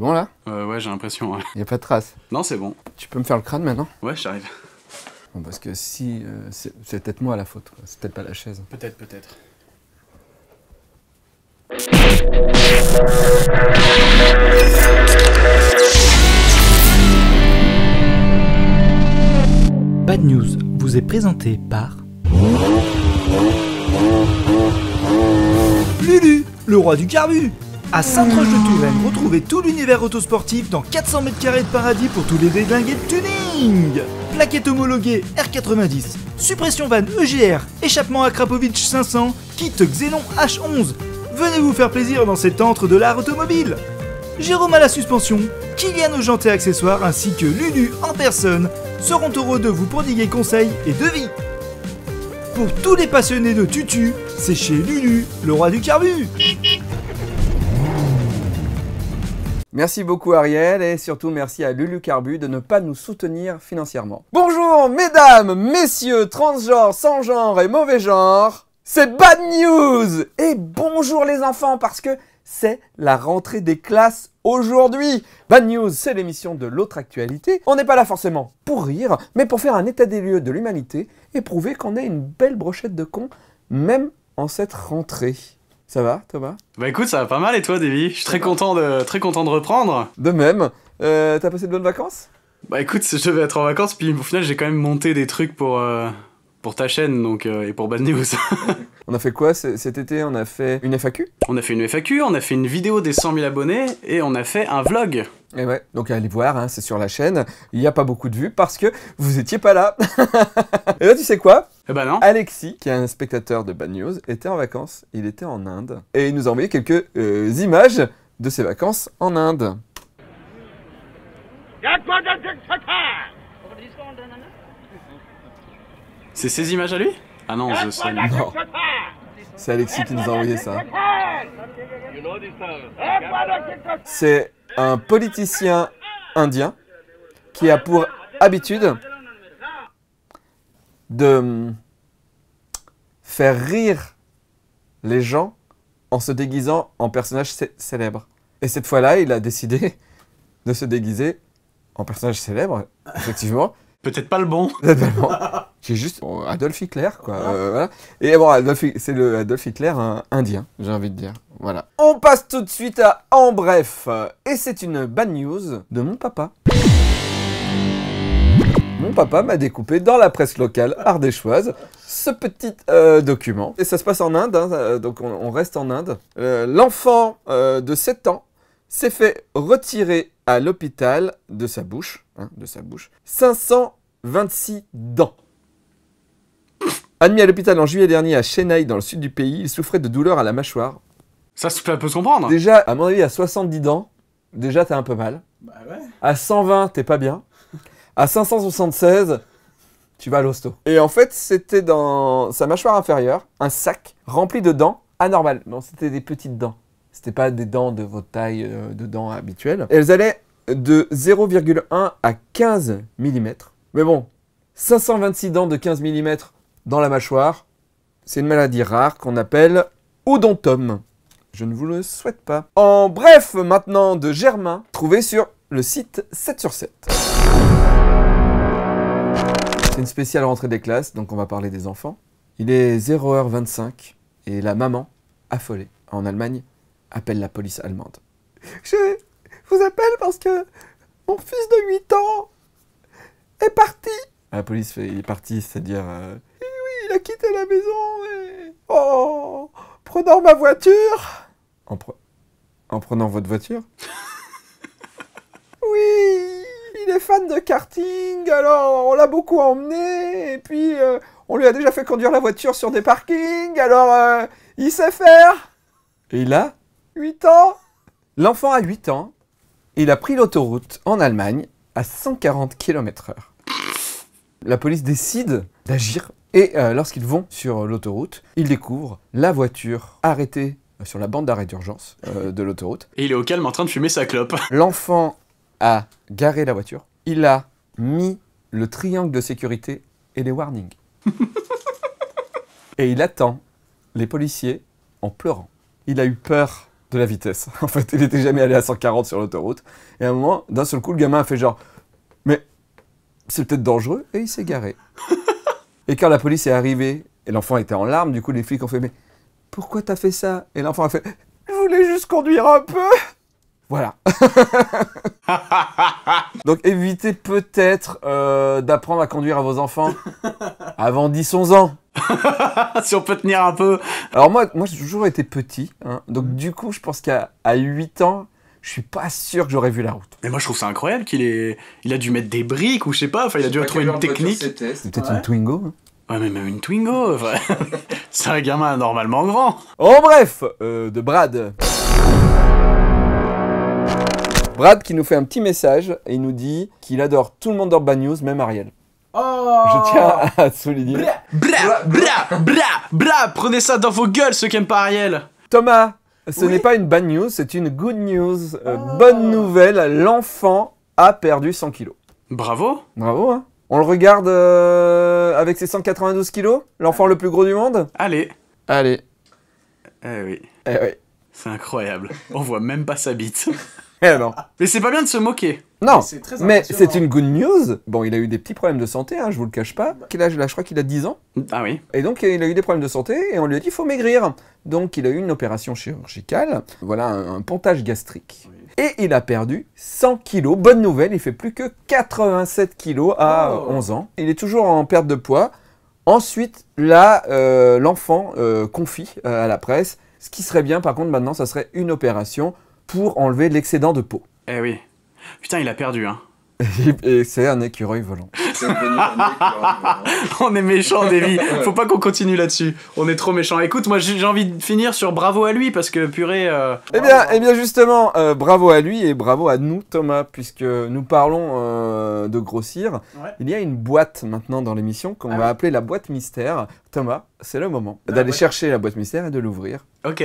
C'est bon là euh, Ouais, j'ai l'impression. Ouais. Y a pas de trace. Non, c'est bon. Tu peux me faire le crâne maintenant Ouais, j'arrive. Bon, parce que si. Euh, c'est peut-être moi la faute, c'est peut-être pas la chaise. Peut-être, peut-être. Bad News vous est présenté par. Lulu, le roi du carbu à saint roch de touraine retrouvez tout l'univers autosportif dans 400 mètres carrés de paradis pour tous les déglingués de tuning Plaquette homologuées R90, suppression van EGR, échappement à 500, kit Xenon H11. Venez vous faire plaisir dans cet antre de l'art automobile Jérôme à la suspension, Kylian aux jantes et accessoires ainsi que Lulu en personne seront heureux de vous prodiguer conseils et devis Pour tous les passionnés de tutu, c'est chez Lulu, le roi du carbu Merci beaucoup Ariel et surtout merci à Lulu Carbu de ne pas nous soutenir financièrement. Bonjour mesdames, messieurs, transgenres, sans genre et mauvais genre, c'est Bad News Et bonjour les enfants parce que c'est la rentrée des classes aujourd'hui. Bad News, c'est l'émission de l'autre actualité. On n'est pas là forcément pour rire, mais pour faire un état des lieux de l'humanité et prouver qu'on est une belle brochette de cons, même en cette rentrée. Ça va, Thomas Bah écoute, ça va pas mal et toi, Davy Je suis très content, de, très content de reprendre. De même. Euh, t'as passé de bonnes vacances Bah écoute, je vais être en vacances, puis au final, j'ai quand même monté des trucs pour, euh, pour ta chaîne donc, euh, et pour Bad News. on a fait quoi cet été On a fait une FAQ On a fait une FAQ, on a fait une vidéo des 100 000 abonnés et on a fait un vlog. Et eh ouais, donc allez voir, hein, c'est sur la chaîne. Il n'y a pas beaucoup de vues parce que vous étiez pas là. et là, tu sais quoi eh ben Alexis, qui est un spectateur de Bad News, était en vacances. Il était en Inde. Et il nous a envoyé quelques euh, images de ses vacances en Inde. C'est ces images à lui Ah non, je sais. Non. C'est Alexis qui nous a envoyé ça. C'est un politicien indien qui a pour habitude de hum, faire rire les gens en se déguisant en personnage célèbre. Et cette fois-là, il a décidé de se déguiser en personnage célèbre, effectivement. Peut-être pas le bon. J'ai juste Adolf Hitler, quoi. Euh, voilà. Et c'est le Adolf Hitler indien, j'ai envie de dire. Voilà. On passe tout de suite à En Bref. Et c'est une bad news de mon papa mon papa m'a découpé dans la presse locale ardéchoise ce petit euh, document. Et ça se passe en Inde, hein, euh, donc on, reste en Inde. Euh, l'enfant de 7 ans s'est fait retirer à l'hôpital de sa bouche, hein, de sa bouche, 526 dents. Admis à l'hôpital en juillet dernier à Chennai, dans le sud du pays, il souffrait de douleurs à la mâchoire. Ça, se fait peut se comprendre. Déjà, à mon avis, à 70 dents, déjà t'as un peu mal. Bah ouais. À 120, t'es pas bien. À 576, tu vas à l'hosto. Et en fait, c'était dans sa mâchoire inférieure, un sac rempli de dents anormales. Non, c'était des petites dents. C'était pas des dents de votre taille euh, de dents habituelle. Elles allaient de 0,1 à 15 mm. Mais bon, 526 dents de 15 mm dans la mâchoire, c'est une maladie rare qu'on appelle odontome. Je ne vous le souhaite pas. En bref, maintenant de Germain, trouvé sur le site 7 sur 7. C'est une spéciale rentrée des classes, donc on va parler des enfants. Il est 0h25 et la maman, affolée, en Allemagne, appelle la police allemande. Je vous appelle parce que mon fils de 8 ans est parti. La police est parti, c'est-à-dire... Euh, eh oui, il a quitté la maison et... Oh, prenant ma voiture. en prenant votre voiture fan de karting, alors on l'a beaucoup emmené, et puis euh, on lui a déjà fait conduire la voiture sur des parkings, alors euh, il sait faire. Et il a 8 ans L'enfant a 8 ans, et il a pris l'autoroute en Allemagne à 140 km/h. La police décide d'agir, et euh, lorsqu'ils vont sur l'autoroute, ils découvrent la voiture arrêtée sur la bande d'arrêt d'urgence de l'autoroute. Et il est au calme en train de fumer sa clope. L'enfant a garé la voiture, il a mis le triangle de sécurité et les warnings. et il attend les policiers en pleurant. Il a eu peur de la vitesse. En fait, il n'était jamais allé à 140 sur l'autoroute. Et à un moment, d'un seul coup, le gamin a fait genre Mais c'est peut-être dangereux et il s'est garé. et quand la police est arrivée et l'enfant était en larmes, du coup, les flics ont fait Mais pourquoi t'as fait ça Et l'enfant a fait Je voulais juste conduire un peu. Voilà. Donc évitez peut-être euh, d'apprendre à conduire à vos enfants avant 10-11 ans. si on peut tenir un peu. Alors moi, moi j'ai toujours été petit, hein. donc mhm. du coup je pense qu'à 8 ans, je suis pas sûr que j'aurais vu la route. Mais moi je trouve ça incroyable qu'il ait... il a dû mettre des briques ou je sais pas, enfin il a dû trouver une technique. Peut-être une Twingo. Hein. Ouais, mais même une Twingo, c'est un gamin normalement grand. Oh bref, euh, de Brad. Brad qui nous fait un petit message et il nous dit qu'il adore tout le monde Bad News, même Ariel. Oh Je tiens à souligner. Bra, bra, bra, bra, bra, prenez ça dans vos gueules ceux qui n'aiment pas Ariel. Thomas, ce n'est pas une bad news, c'est une good news. Euh, oh. Bonne nouvelle, l'enfant a perdu 100 kilos. Bravo. Bravo, hein. On le regarde euh, avec ses 192 kilos L'enfant le plus gros du monde Allez. Allez. Eh oui. Eh oui. C'est incroyable. On voit même pas sa bite. Et alors eh Mais c'est pas bien de se moquer. Non, mais c'est une good news. Bon, il a eu des petits problèmes de santé, hein, je vous le cache pas. Bah. Quel âge il Je crois qu'il a 10 ans. Ah oui. Et donc, il a eu des problèmes de santé et on lui a dit faut maigrir. Donc, il a eu une opération chirurgicale, voilà, un, pontage gastrique. Et il a perdu 100 kilos. Bonne nouvelle, il fait plus que 87 kilos à 11 ans. Il est toujours en perte de poids. Ensuite, là, euh, l'enfant euh, confie euh, à la presse. Ce qui serait bien, par contre, maintenant, ça serait une opération pour enlever l'excédent de peau. Eh oui. Putain, il a perdu, hein. Et c'est un écureuil volant. on est méchant, Davy. Faut pas qu'on continue là-dessus. On est trop méchant. Écoute, moi j'ai envie de finir sur bravo à lui parce que purée. Euh, eh bien, eh bien justement, euh, bravo à lui et bravo à nous, Thomas, puisque nous parlons euh, de grossir. Il y a une boîte maintenant dans l'émission qu'on ah va appeler la boîte mystère. Thomas, c'est le moment d'aller chercher la boîte mystère et de l'ouvrir. Ok.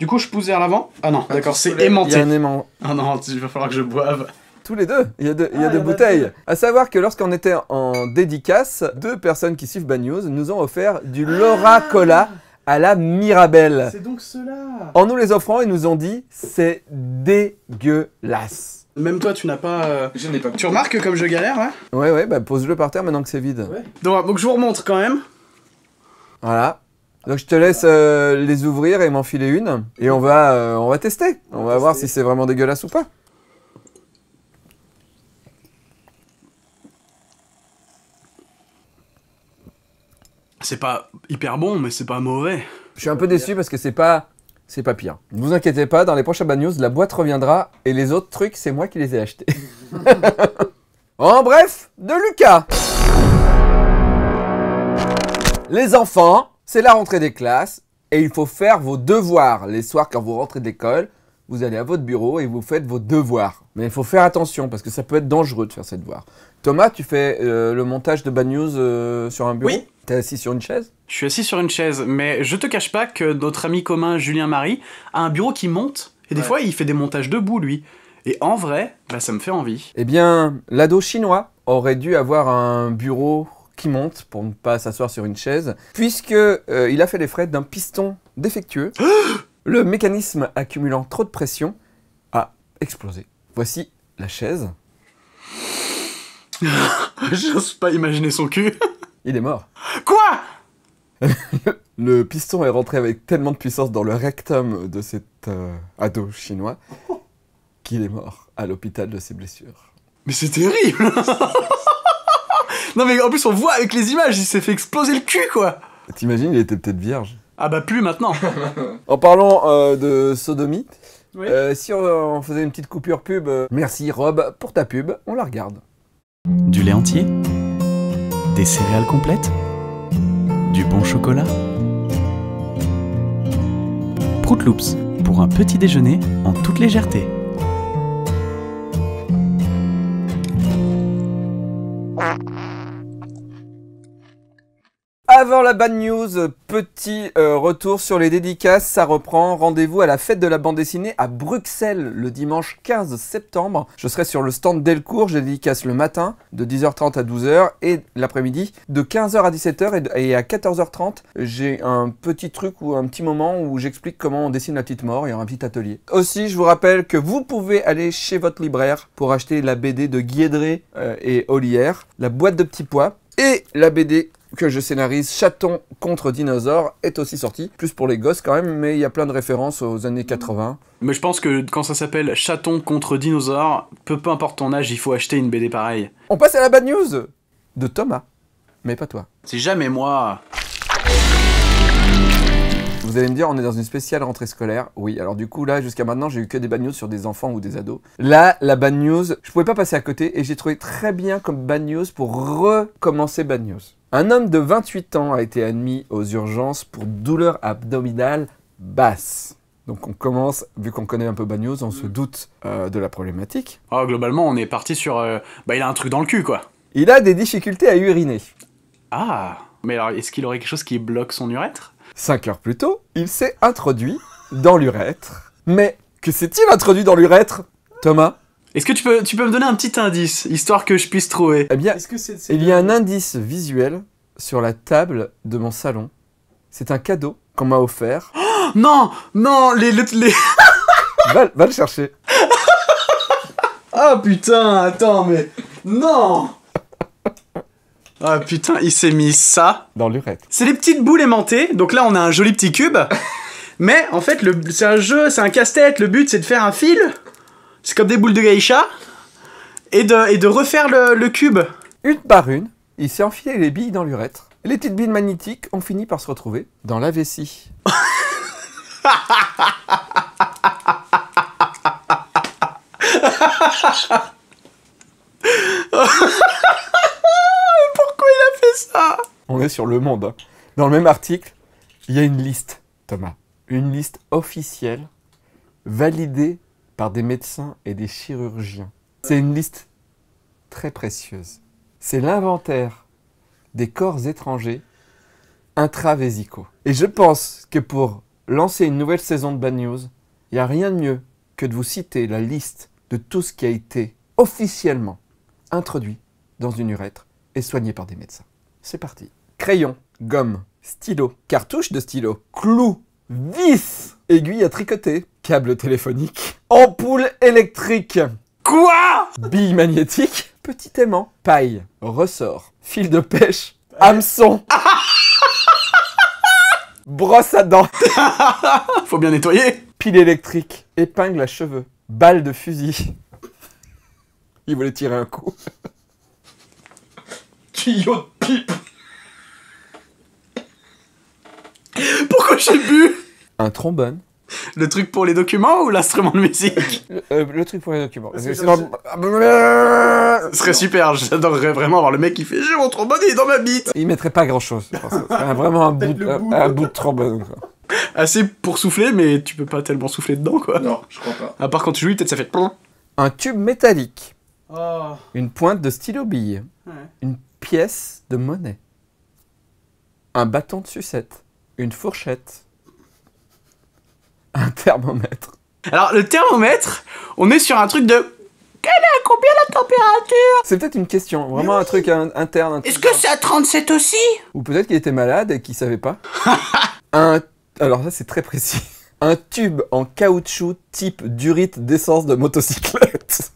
Du coup, je pousse vers l'avant Ah non, ah, d'accord, c'est aimanté. Il y a un aimant. Ah non, il va falloir que je boive. Tous les deux, il y a deux, il y a ah, bouteilles. À savoir que lorsqu'on était en dédicace, deux personnes qui suivent Bad News nous ont offert du Laura ah. Cola à la Mirabelle. C'est donc cela. En nous les offrant, ils nous ont dit c'est dégueulasse. Même toi, tu n'as pas. Euh, je n'ai pas. Tu remarques comme je galère ouais Ouais, ouais, bah pose-le par terre maintenant que c'est vide. Donc, donc je vous remontre quand même. Voilà. Donc je te laisse euh, les ouvrir et m'enfiler une. Et on va, euh, on va tester. On, va voir si c'est vraiment dégueulasse ou pas. C'est pas hyper bon, mais c'est pas mauvais. Je suis un peu déçu parce que c'est pas, c'est pas pire. Ne vous inquiétez pas, dans les prochains bad news, la boîte reviendra et les autres trucs, c'est moi qui les ai achetés. en bref, de Lucas. Les enfants, c'est la rentrée des classes et il faut faire vos devoirs. Les soirs, quand vous rentrez d'école, vous allez à votre bureau et vous faites vos devoirs. Mais il faut faire attention parce que ça peut être dangereux de faire ses devoirs. Thomas, tu fais euh, le montage de Bad News euh, sur un bureau Oui. es assis sur une chaise Je suis assis sur une chaise, mais je te cache pas que notre ami commun Julien Marie a un bureau qui monte. Et des fois, il fait des montages debout, lui. Et en vrai, bah, ça me fait envie. Eh bien, l'ado chinois aurait dû avoir un bureau qui monte pour ne pas s'asseoir sur une chaise, puisque euh, il a fait les frais d'un piston défectueux. le mécanisme accumulant trop de pression a explosé. Voici la chaise. J'ose pas imaginer son cul. il est mort. Quoi Le piston est rentré avec tellement de puissance dans le rectum de cet euh, ado chinois qu'il est mort à l'hôpital de ses blessures. Mais c'est terrible non mais en plus on voit avec les images, il s'est fait exploser le cul quoi. T'imagines, il était peut-être vierge. Ah bah plus maintenant. en parlant euh, de sodomie, euh, si euh, on, faisait une petite coupure pub, merci Rob pour ta pub, on la regarde. Du lait entier Des céréales complètes Du bon chocolat Prout pour un petit déjeuner en toute légèreté la bad news, petit euh, retour sur les dédicaces, ça reprend. Rendez-vous à la fête de la bande dessinée à Bruxelles le dimanche 15 septembre. Je serai sur le stand Delcourt, je dédicace le matin de 10h30 à 12h et l'après-midi de 15h à 17h et, à 14h30 j'ai un petit truc ou un petit moment où j'explique comment on dessine la petite mort, il y aura un petit atelier. Aussi je vous rappelle que vous pouvez aller chez votre libraire pour acheter la BD de Guédré euh, et Olière, la boîte de petits pois et la BD que je scénarise, Chaton contre dinosaure, est aussi sorti. Plus pour les gosses quand même, mais il y a plein de références aux années 80. Mais je pense que quand ça s'appelle Chaton contre dinosaure, peu, peu importe ton âge, il faut acheter une BD pareille. On passe à la bad news de Thomas, mais pas toi. C'est jamais moi. Vous allez me dire, on est dans une spéciale rentrée scolaire. Oui, alors du coup, là, jusqu'à maintenant, j'ai eu que des bad news sur des enfants ou des ados. Là, la bad news, je pouvais pas passer à côté et j'ai trouvé très bien comme bad news pour recommencer bad news. Un homme de 28 ans a été admis aux urgences pour douleur abdominale basse. Donc on commence, vu qu'on connaît un peu Bagnos, on se mm. doute euh, de la problématique. Oh, globalement, on est parti sur... Euh, bah, il a un truc dans le cul, quoi. Il a des difficultés à uriner. Ah Mais alors, est-ce qu'il aurait quelque chose qui bloque son urètre Cinq heures plus tôt, il s'est introduit dans l'urètre. Mais que s'est-il introduit dans l'urètre Thomas est-ce que tu peux, tu peux me donner un petit indice, histoire que je puisse trouver Eh bien, il y a un indice visuel sur la table de mon salon. C'est un cadeau qu'on m'a offert. Oh, non Non Les... les... va, le chercher. oh, putain, attends, mais... Non Ah putain, il s'est mis ça... Dans l'urette. C'est les petites boules aimantées, donc là on a un joli petit cube. mais en fait, le... c'est un jeu, c'est un casse-tête, le but c'est de faire un fil c'est comme des boules de gaïcha Et de, refaire le, le cube. Une par une, il s'est enfilé les billes dans l'urètre. Les petites billes magnétiques ont fini par se retrouver dans la vessie. Pourquoi il a fait ça On est sur le monde. Hein. Dans le même article, il y a une liste, Thomas. Une liste officielle, validée par des médecins et des chirurgiens. C'est une liste très précieuse. C'est l'inventaire des corps étrangers intravésicaux. Et je pense que pour lancer une nouvelle saison de Bad News, il n'y a rien de mieux que de vous citer la liste de tout ce qui a été officiellement introduit dans une urètre et soigné par des médecins. C'est parti. Crayon, gomme, stylo, cartouche de stylo, clou, vis, aiguille à tricoter, câble téléphonique, ampoule électrique, quoi Bille magnétique, petit aimant, paille, ressort, fil de pêche, hameçon. Brosse à dents. Faut bien nettoyer. Pile électrique, épingle à cheveux, balle de fusil. Il voulait tirer un coup. Tuyau de Pourquoi j'ai bu Un trombone, le truc pour les documents ou l'instrument de musique le, euh, truc pour les documents. Ce serait super, j'adorerais vraiment avoir le mec qui fait J'ai mon trombone, il est dans ma bite Il mettrait pas grand chose, je pense. vraiment un bout, de, un, trombone. assez pour souffler, mais tu peux pas tellement souffler dedans, quoi. Non, je crois pas. À part quand tu joues, peut-être ça fait. Un tube métallique. Ah. Une pointe de stylo bille. Une pièce de monnaie. Un bâton de sucette. Une fourchette. Un thermomètre. Alors, le thermomètre, on est sur un truc de combien la température C'est peut-être une question, vraiment un truc interne. Est-ce que c'est à 37 aussi Ou peut-être qu'il était malade et qu'il savait pas. un... Alors ça c'est très précis. Un tube en caoutchouc type durite d'essence de motocyclette.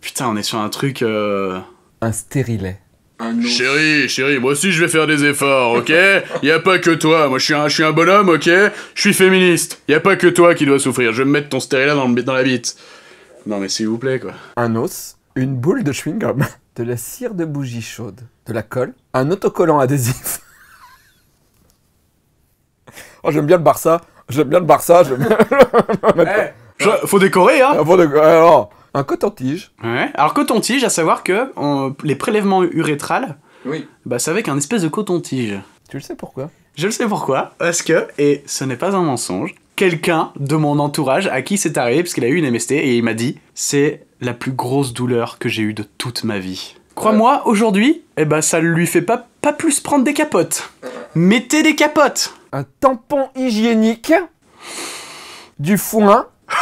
Putain, on est sur un truc... Euh, un stérilet chérie, chérie, moi aussi je vais faire des efforts, ok Y a pas que toi, moi je suis un, un bonhomme, ok Je suis féministe, y a pas que toi qui doit souffrir, je vais me mettre ton stérilat dans, dans la bite. Non mais s'il vous plaît quoi. Un os, une boule de chewing-gum, de la cire de bougie chaude, de la colle, un autocollant adhésif. oh j'aime bien le Barça, j'aime bien le Barça, j'aime bien... Eh, faut décorer hein ah, Faut décorer, eh, alors... Oh. Un coton-tige. Ouais. Alors coton-tige, à savoir que les prélèvements urétrales, Oui. bah, c'est avec un espèce de coton-tige. Tu le sais pourquoi Je le sais pourquoi, parce que, et ce n'est pas un mensonge, quelqu'un de mon entourage à qui c'est arrivé, parce qu'il a eu une MST, et il m'a dit, c'est la plus grosse douleur que j'ai eue de toute ma vie. Crois-moi, aujourd'hui, eh ben, ça lui fait pas, pas plus prendre des capotes. Mettez des capotes Un tampon hygiénique, du foin,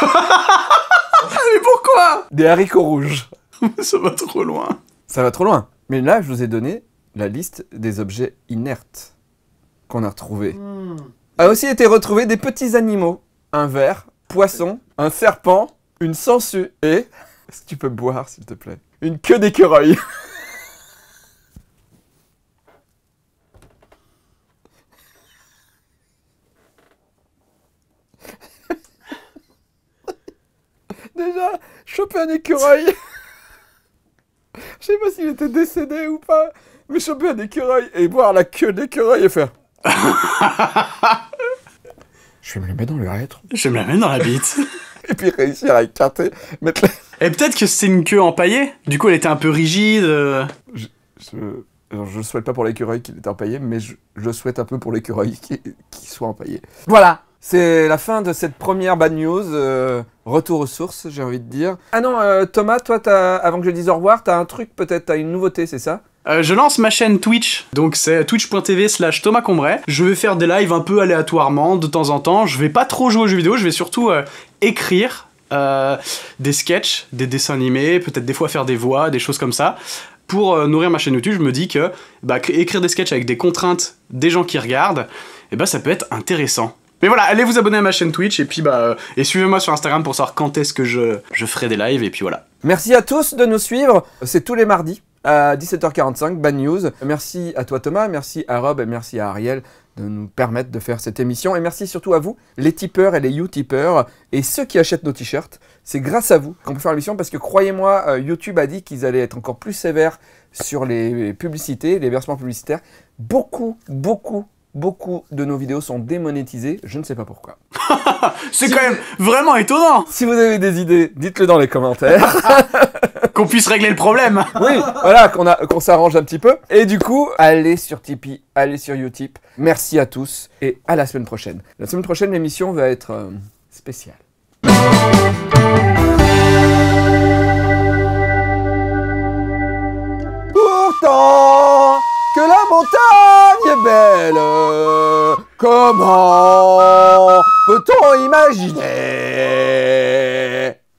Ah, mais pourquoi Des haricots rouges. Ça va trop loin. Ça va trop loin. Mais là, je vous ai donné la liste des objets inertes qu'on a retrouvés. Hmm. A aussi été retrouvé des petits animaux. Un ver, poisson, un serpent, une sangsue et... Est-ce que tu peux boire, s'il te plaît Une queue d'écureuil. un écureuil. Je sais pas s'il était décédé ou pas, mais choper un écureuil et voir la queue d'écureuil et faire. Je vais me le mettre dans le l'urètre. Je vais me la mettre dans la bite. et puis réussir à écarter, mettre Et peut-être que c'est une queue empaillée. Du coup, elle était un peu rigide. Euh. Je, je... souhaite pas pour l'écureuil qu'il est empaillé, mais je, souhaite un peu pour l'écureuil qui, qui soit empaillé. Voilà, c'est la fin de cette première bad news. Euh, retour aux sources, j'ai envie de dire. Ah non, euh, Thomas, toi, avant que je dise au revoir, t'as un truc peut-être, t'as une nouveauté, c'est ça euh, je lance ma chaîne Twitch, donc c'est twitch.tv slash Thomas Combray. Je vais faire des lives un peu aléatoirement, de temps en temps. Je vais pas trop jouer aux jeux vidéo, je vais surtout écrire des sketchs, des dessins animés, peut-être des fois faire des voix, des choses comme ça pour nourrir ma chaîne YouTube, je me dis que bah, écrire des sketchs avec des contraintes des gens qui regardent, et eh ben ça peut être intéressant. Mais voilà, allez vous abonner à ma chaîne Twitch et puis bah euh, et suivez-moi sur Instagram pour savoir quand est-ce que je, ferai des lives et puis voilà. Merci à tous de nous suivre. C'est tous les mardis à 17h45, Bad News. Merci à toi Thomas, merci à Rob et merci à Ariel de nous permettre de faire cette émission. Et merci surtout à vous, les tipeurs et les uTipeurs et ceux qui achètent nos t-shirts. C'est grâce à vous qu'on peut faire l'émission parce que croyez-moi, euh, YouTube a dit qu'ils allaient être encore plus sévères sur les publicités, les versements publicitaires. Beaucoup, beaucoup Beaucoup de nos vidéos sont démonétisées, je ne sais pas pourquoi. c'est quand même vraiment étonnant Si vous avez des idées, dites-le dans les commentaires. qu'on puisse régler le problème Oui, voilà, qu'on s'arrange un petit peu. Et du coup, allez sur Tipeee, allez sur Utip. Merci à tous et à la semaine prochaine. La semaine prochaine, l'émission va être euh, spéciale. Pourtant que la montagne belle. Comment peut-on imaginer